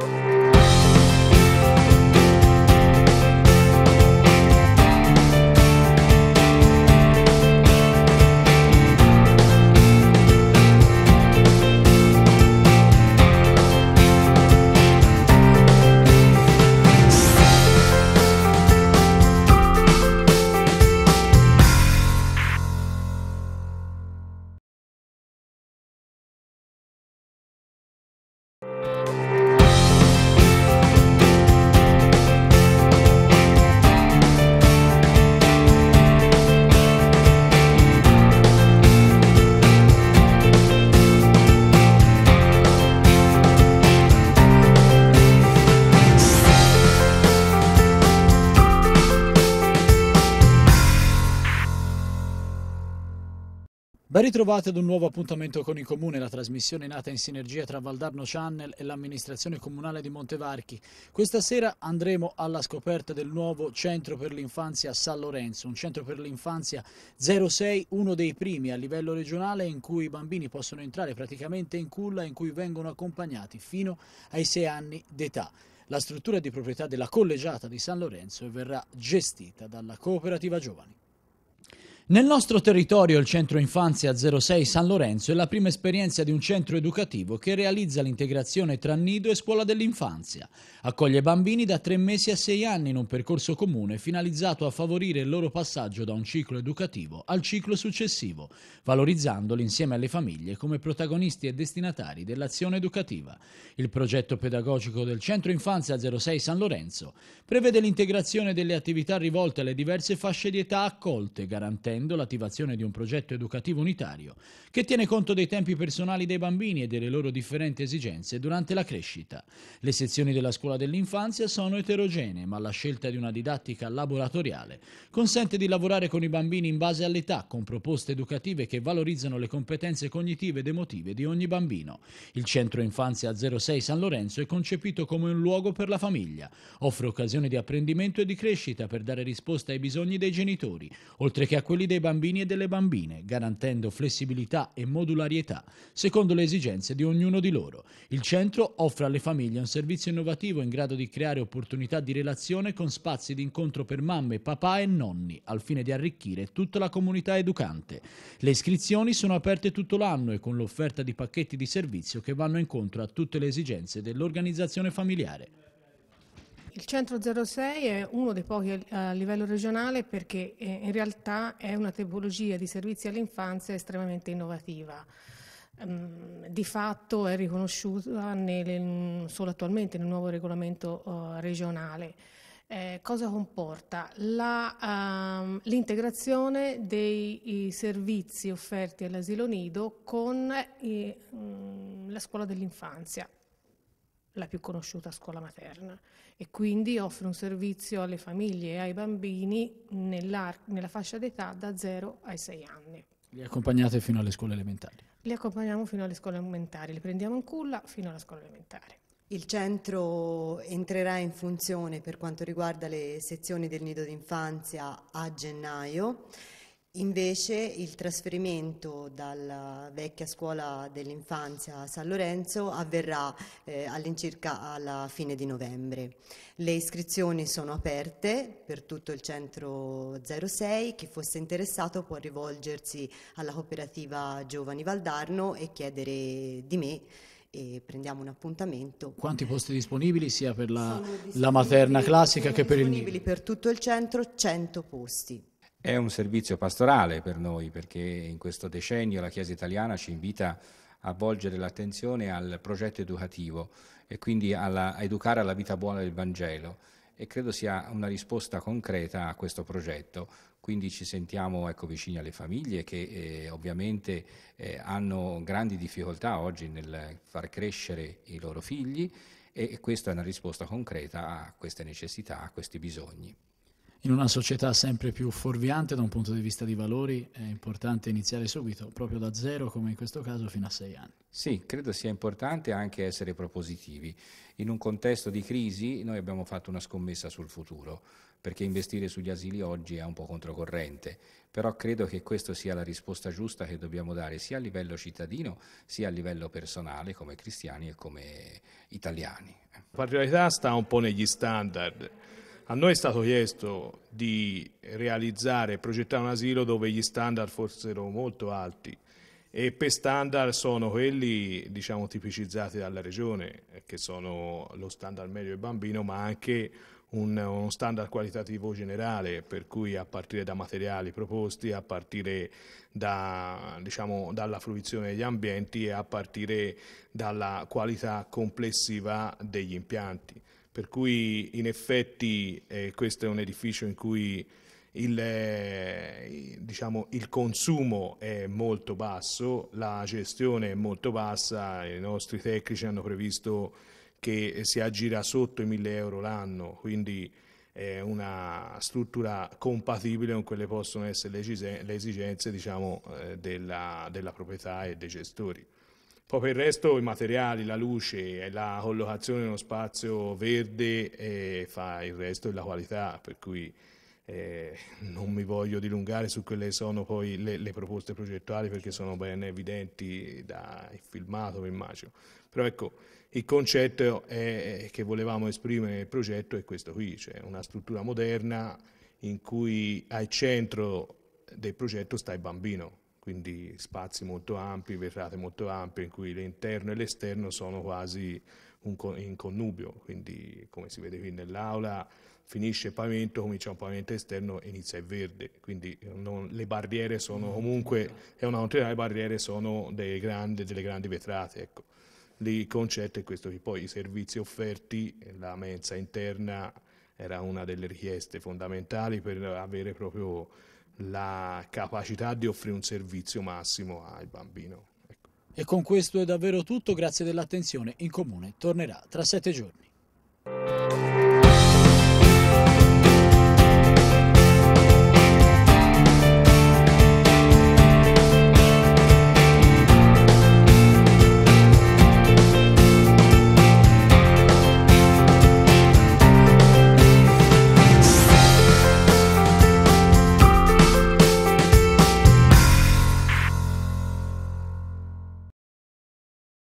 Thank you. Ben ritrovati ad un nuovo appuntamento con il Comune, la trasmissione nata in sinergia tra Valdarno Channel e l'amministrazione comunale di Montevarchi. Questa sera andremo alla scoperta del nuovo centro per l'infanzia San Lorenzo, un centro per l'infanzia 06, uno dei primi a livello regionale in cui i bambini possono entrare praticamente in culla e in cui vengono accompagnati fino ai 6 anni d'età. La struttura è di proprietà della collegiata di San Lorenzo e verrà gestita dalla cooperativa giovani. Nel nostro territorio il Centro Infanzia 06 San Lorenzo è la prima esperienza di un centro educativo che realizza l'integrazione tra nido e scuola dell'infanzia. Accoglie bambini da 3 mesi a 6 anni in un percorso comune finalizzato a favorire il loro passaggio da un ciclo educativo al ciclo successivo, valorizzandoli insieme alle famiglie come protagonisti e destinatari dell'azione educativa. Il progetto pedagogico del Centro Infanzia 06 San Lorenzo prevede l'integrazione delle attività rivolte alle diverse fasce di età accolte, garantendo prevedendo l'attivazione di un progetto educativo unitario che tiene conto dei tempi personali dei bambini e delle loro differenti esigenze durante la crescita. Le sezioni della scuola dell'infanzia sono eterogenee, ma la scelta di una didattica laboratoriale consente di lavorare con i bambini in base all'età, con proposte educative che valorizzano le competenze cognitive ed emotive di ogni bambino. Il Centro Infanzia 06 San Lorenzo è concepito come un luogo per la famiglia, offre occasioni di apprendimento e di crescita per dare risposta ai bisogni dei genitori, oltre che a quelli dei bambini e delle bambine, garantendo flessibilità e modularietà secondo le esigenze di ognuno di loro. Il centro offre alle famiglie un servizio innovativo in grado di creare opportunità di relazione con spazi di incontro per mamme, papà e nonni, al fine di arricchire tutta la comunità educante. Le iscrizioni sono aperte tutto l'anno e con l'offerta di pacchetti di servizio che vanno incontro a tutte le esigenze dell'organizzazione familiare. Il centro 06 è uno dei pochi a livello regionale perché eh, in realtà è una tipologia di servizi all'infanzia estremamente innovativa. Mm, di fatto è riconosciuta nel, solo attualmente nel nuovo regolamento eh, regionale. Eh, cosa comporta? Ehm, l'integrazione dei servizi offerti all'asilo nido con eh, mm, la scuola dell'infanzia la più conosciuta scuola materna e quindi offre un servizio alle famiglie e ai bambini nella fascia d'età da 0 ai 6 anni. Li accompagnate fino alle scuole elementari? Li accompagniamo fino alle scuole elementari, li prendiamo in culla fino alla scuola elementare. Il centro entrerà in funzione per quanto riguarda le sezioni del nido d'infanzia a gennaio Invece il trasferimento dalla vecchia scuola dell'infanzia a San Lorenzo avverrà eh, all'incirca alla fine di novembre. Le iscrizioni sono aperte per tutto il centro 06, chi fosse interessato può rivolgersi alla cooperativa Giovani Valdarno e chiedere di me e prendiamo un appuntamento. Quanti posti disponibili sia per la, la materna classica che per il... Disponibili per tutto il centro 100 posti. È un servizio pastorale per noi perché in questo decennio la Chiesa italiana ci invita a volgere l'attenzione al progetto educativo e quindi alla, a educare alla vita buona del Vangelo e credo sia una risposta concreta a questo progetto. Quindi ci sentiamo ecco, vicini alle famiglie che eh, ovviamente eh, hanno grandi difficoltà oggi nel far crescere i loro figli e questa è una risposta concreta a queste necessità, a questi bisogni in una società sempre più fuorviante da un punto di vista di valori è importante iniziare subito, proprio da zero come in questo caso fino a sei anni. Sì, credo sia importante anche essere propositivi. In un contesto di crisi noi abbiamo fatto una scommessa sul futuro, perché investire sugli asili oggi è un po' controcorrente, però credo che questa sia la risposta giusta che dobbiamo dare sia a livello cittadino sia a livello personale come cristiani e come italiani. La particolarità sta un po' negli standard a noi è stato chiesto di realizzare, e progettare un asilo dove gli standard fossero molto alti e per standard sono quelli diciamo, tipicizzati dalla regione, che sono lo standard medio del bambino, ma anche uno standard qualitativo generale, per cui a partire da materiali proposti, a partire da, diciamo, dalla fruizione degli ambienti e a partire dalla qualità complessiva degli impianti per cui in effetti eh, questo è un edificio in cui il, eh, diciamo, il, consumo è molto basso, la gestione è molto bassa, i nostri tecnici hanno previsto che si aggira sotto i 1000 euro l'anno, quindi è una struttura compatibile con quelle che possono essere le esigenze, diciamo, eh, della, della proprietà e dei gestori. Poi per il resto i materiali, la luce, la collocazione in uno spazio verde eh, fa il resto e la qualità, per cui eh, non mi voglio dilungare su quelle che sono poi le, le, proposte progettuali perché sono ben evidenti dal filmato, mi immagino. Però ecco, il concetto è, eh, che volevamo esprimere nel progetto è questo qui, cioè una struttura moderna in cui al centro del progetto sta il bambino, quindi spazi molto ampi, vetrate molto ampie in cui l'interno e l'esterno sono quasi con, in connubio, quindi come si vede qui nell'aula finisce il pavimento, comincia un pavimento esterno e inizia il verde, quindi non, le barriere sono mm. comunque, è una contraria, le barriere sono grandi, delle grandi vetrate. Ecco. Il concetto è questo poi i servizi offerti, la mensa interna era una delle richieste fondamentali per avere proprio la capacità di offrire un servizio massimo al bambino. Ecco. E con questo è davvero tutto, grazie dell'attenzione. In comune tornerà tra sette giorni.